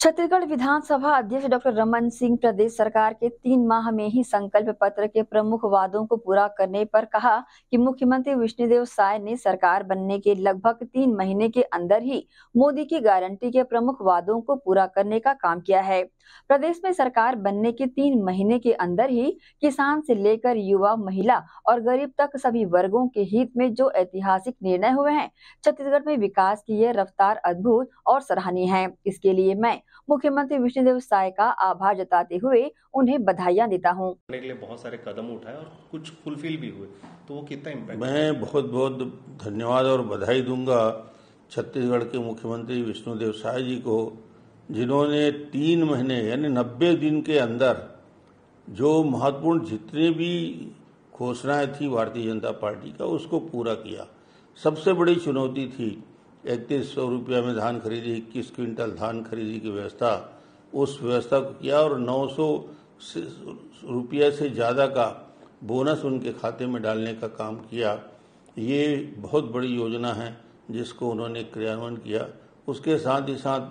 छत्तीसगढ़ विधानसभा अध्यक्ष डॉक्टर रमन सिंह प्रदेश सरकार के तीन माह में ही संकल्प पत्र के प्रमुख वादों को पूरा करने पर कहा कि मुख्यमंत्री विष्णुदेव साय ने सरकार बनने के लगभग तीन महीने के अंदर ही मोदी की गारंटी के प्रमुख वादों को पूरा करने का काम किया है प्रदेश में सरकार बनने के तीन महीने के अंदर ही किसान से लेकर युवा महिला और गरीब तक सभी वर्गो के हित में जो ऐतिहासिक निर्णय हुए हैं छत्तीसगढ़ में विकास की यह रफ्तार अद्भुत और सराहनीय है इसके लिए मैं मुख्यमंत्री विष्णुदेव साय का आभार जताते हुए उन्हें बधाइयां देता हूँ के लिए बहुत सारे कदम उठाए और कुछ फुलफिल भी हुए तो वो कितना इम्पैक्ट मैं बहुत बहुत धन्यवाद और बधाई दूंगा छत्तीसगढ़ के मुख्यमंत्री विष्णुदेव साय जी को जिन्होंने तीन महीने यानी नब्बे दिन के अंदर जो महत्वपूर्ण जितने भी घोषणाएं थी भारतीय जनता पार्टी का उसको पूरा किया सबसे बड़ी चुनौती थी इकतीस सौ रुपया में धान खरीदी इक्कीस क्विंटल धान खरीदी की व्यवस्था उस व्यवस्था को किया और नौ सौ रुपये से ज़्यादा का बोनस उनके खाते में डालने का काम किया ये बहुत बड़ी योजना है जिसको उन्होंने क्रियान्वयन किया उसके साथ ही साथ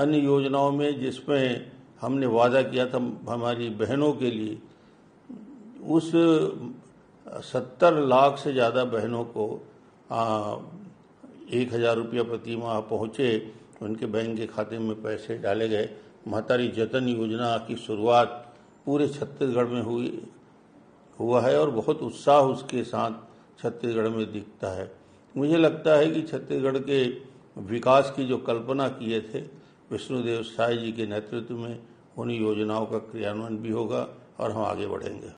अन्य योजनाओं में जिसमें हमने वादा किया था हमारी बहनों के लिए उस सत्तर लाख से ज़्यादा बहनों को एक हज़ार रुपया प्रति माह पहुँचे उनके बैंक के खाते में पैसे डाले गए महतारी जतन योजना की शुरुआत पूरे छत्तीसगढ़ में हुई हुआ है और बहुत उत्साह उसके साथ छत्तीसगढ़ में दिखता है मुझे लगता है कि छत्तीसगढ़ के विकास की जो कल्पना किए थे विष्णुदेव साय जी के नेतृत्व में उन योजनाओं का क्रियान्वयन भी होगा और हम आगे बढ़ेंगे